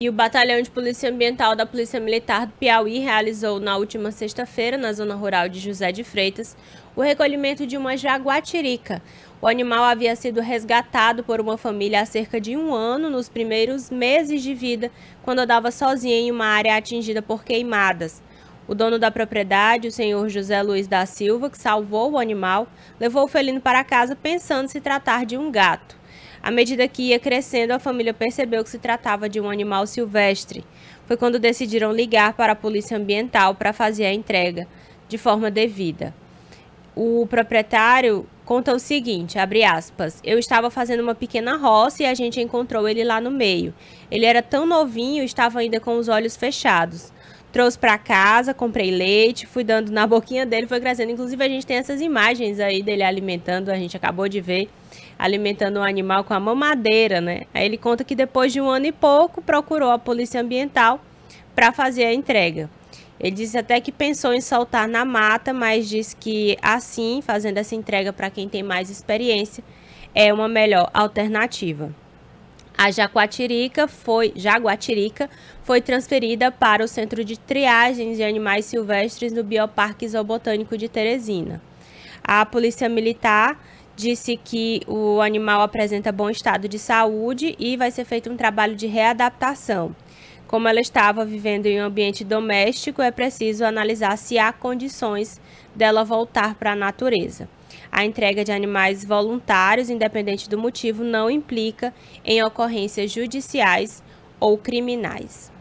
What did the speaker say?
E o Batalhão de Polícia Ambiental da Polícia Militar do Piauí realizou na última sexta-feira, na zona rural de José de Freitas, o recolhimento de uma jaguatirica. O animal havia sido resgatado por uma família há cerca de um ano, nos primeiros meses de vida, quando andava sozinha em uma área atingida por queimadas. O dono da propriedade, o senhor José Luiz da Silva, que salvou o animal, levou o felino para casa pensando se tratar de um gato. À medida que ia crescendo, a família percebeu que se tratava de um animal silvestre. Foi quando decidiram ligar para a polícia ambiental para fazer a entrega de forma devida. O proprietário conta o seguinte, abre aspas, eu estava fazendo uma pequena roça e a gente encontrou ele lá no meio. Ele era tão novinho, estava ainda com os olhos fechados trouxe para casa, comprei leite, fui dando na boquinha dele, foi crescendo. Inclusive, a gente tem essas imagens aí dele alimentando, a gente acabou de ver, alimentando um animal com a mamadeira, né? Aí ele conta que depois de um ano e pouco procurou a polícia ambiental para fazer a entrega. Ele disse até que pensou em soltar na mata, mas diz que assim, fazendo essa entrega para quem tem mais experiência, é uma melhor alternativa. A Jaguatirica foi, Jaguatirica foi transferida para o Centro de Triagens de Animais Silvestres no Bioparque Zoobotânico de Teresina. A Polícia Militar disse que o animal apresenta bom estado de saúde e vai ser feito um trabalho de readaptação. Como ela estava vivendo em um ambiente doméstico, é preciso analisar se há condições dela voltar para a natureza. A entrega de animais voluntários, independente do motivo, não implica em ocorrências judiciais ou criminais.